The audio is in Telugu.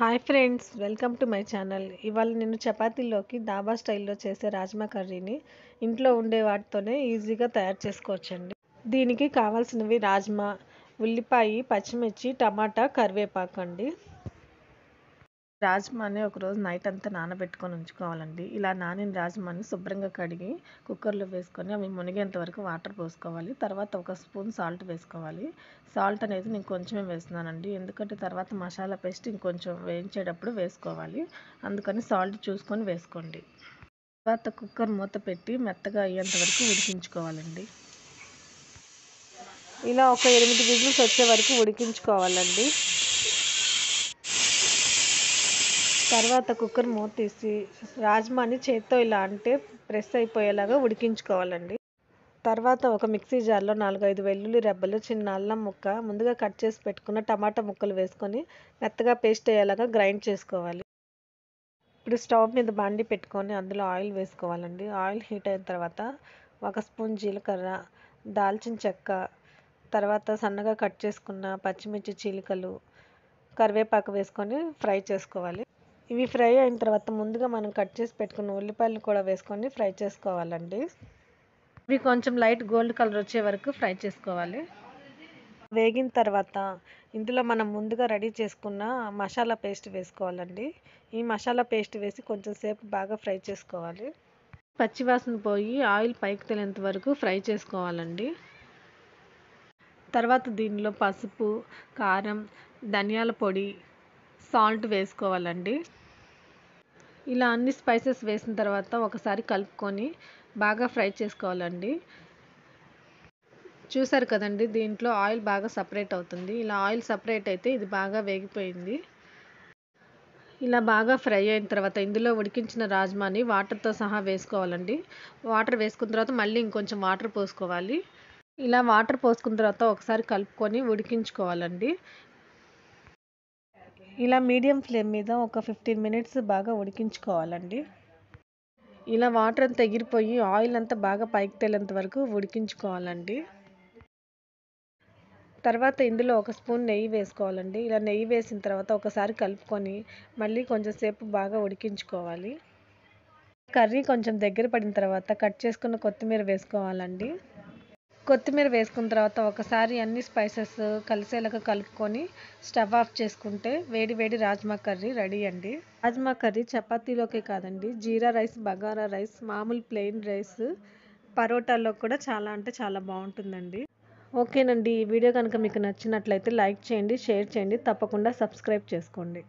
hi friends welcome to my channel ఇవాళ నేను చపాతీలోకి దాబా స్టైల్లో చేసే రాజ్మా కర్రీని ఇంట్లో ఉండే వాటితోనే ఈజీగా తయారు చేసుకోవచ్చండి దీనికి కావాల్సినవి రాజ్మా ఉల్లిపాయ పచ్చిమిర్చి టమాటా కరివేపాకు అండి రాజ్మాని ఒకరోజు నైట్ అంతా నానబెట్టుకొని ఉంచుకోవాలండి ఇలా నానిన రాజ్మాని శుభ్రంగా కడిగి కుక్కర్లో వేసుకొని అవి మునిగేంత వరకు వాటర్ పోసుకోవాలి తర్వాత ఒక స్పూన్ సాల్ట్ వేసుకోవాలి సాల్ట్ అనేది నేను కొంచెమే వేస్తున్నానండి ఎందుకంటే తర్వాత మసాలా పేస్ట్ ఇంకొంచెం వేయించేటప్పుడు వేసుకోవాలి అందుకని సాల్ట్ చూసుకొని వేసుకోండి తర్వాత కుక్కర్ మూత పెట్టి మెత్తగా అయ్యేంత వరకు ఉడికించుకోవాలండి ఇలా ఒక ఎనిమిది విజిల్స్ వచ్చే వరకు ఉడికించుకోవాలండి తర్వాత కుక్కర్ మూత తీసి రాజ్మాని చేత్తో ఇలా అంటే ప్రెస్ అయిపోయేలాగా ఉడికించుకోవాలండి తర్వాత ఒక మిక్సీ జార్లో నాలుగైదు వెల్లుల్లి రెబ్బలు చిన్న అల్లం ముక్క ముందుగా కట్ చేసి పెట్టుకున్న టమాటా ముక్కలు వేసుకొని మెత్తగా పేస్ట్ అయ్యేలాగా గ్రైండ్ చేసుకోవాలి ఇప్పుడు స్టవ్ మీద బాండి పెట్టుకొని అందులో ఆయిల్ వేసుకోవాలండి ఆయిల్ హీట్ అయిన తర్వాత ఒక స్పూన్ జీలకర్ర దాల్చిన చెక్క తర్వాత సన్నగా కట్ చేసుకున్న పచ్చిమిర్చి చీలికలు కరివేపాకు వేసుకొని ఫ్రై చేసుకోవాలి ఇవి ఫ్రై అయిన తర్వాత ముందుగా మనం కట్ చేసి పెట్టుకున్న ఉల్లిపాయలు కూడా వేసుకొని ఫ్రై చేసుకోవాలండి ఇవి కొంచెం లైట్ గోల్డ్ కలర్ వచ్చే వరకు ఫ్రై చేసుకోవాలి వేగిన తర్వాత ఇందులో మనం ముందుగా రెడీ చేసుకున్న మసాలా పేస్ట్ వేసుకోవాలండి ఈ మసాలా పేస్ట్ వేసి కొంచెం సేపు బాగా ఫ్రై చేసుకోవాలి పచ్చివాసన పోయి ఆయిల్ పైకి తెలియంత వరకు ఫ్రై చేసుకోవాలండి తర్వాత దీనిలో పసుపు కారం ధనియాల పొడి సాల్ట్ వేసుకోవాలండి ఇలా అన్ని స్పైసెస్ వేసిన తర్వాత ఒకసారి కలుపుకొని బాగా ఫ్రై చేసుకోవాలండి చూసారు కదండి దీంట్లో ఆయిల్ బాగా సపరేట్ అవుతుంది ఇలా ఆయిల్ సపరేట్ అయితే ఇది బాగా వేగిపోయింది ఇలా బాగా ఫ్రై అయిన తర్వాత ఇందులో ఉడికించిన రాజ్మాని వాటర్తో సహా వేసుకోవాలండి వాటర్ వేసుకున్న తర్వాత మళ్ళీ ఇంకొంచెం వాటర్ పోసుకోవాలి ఇలా వాటర్ పోసుకున్న తర్వాత ఒకసారి కలుపుకొని ఉడికించుకోవాలండి ఇలా మీడియం ఫ్లేమ్ మీద ఒక ఫిఫ్టీన్ మినిట్స్ బాగా ఉడికించుకోవాలండి ఇలా వాటర్ అంతా ఎగిరిపోయి ఆయిల్ అంతా బాగా పైకి తేలేంత వరకు ఉడికించుకోవాలండి తర్వాత ఇందులో ఒక స్పూన్ నెయ్యి వేసుకోవాలండి ఇలా నెయ్యి వేసిన తర్వాత ఒకసారి కలుపుకొని మళ్ళీ కొంచెంసేపు బాగా ఉడికించుకోవాలి కర్రీ కొంచెం దగ్గర పడిన తర్వాత కట్ చేసుకున్న కొత్తిమీర వేసుకోవాలండి కొత్తిమీర వేసుకున్న తర్వాత ఒకసారి అన్ని స్పైసెస్ కలిసేలాగా కలుపుకొని స్టవ్ ఆఫ్ చేసుకుంటే వేడి వేడి రాజ్మా కర్రీ రెడీ అండి రాజ్మా కర్రీ చపాతీలోకే కాదండి జీరా రైస్ బగారా రైస్ మామూలు ప్లెయిన్ రైస్ పరోటాలో కూడా చాలా అంటే చాలా బాగుంటుందండి ఓకేనండి ఈ వీడియో కనుక మీకు నచ్చినట్లయితే లైక్ చేయండి షేర్ చేయండి తప్పకుండా సబ్స్క్రైబ్ చేసుకోండి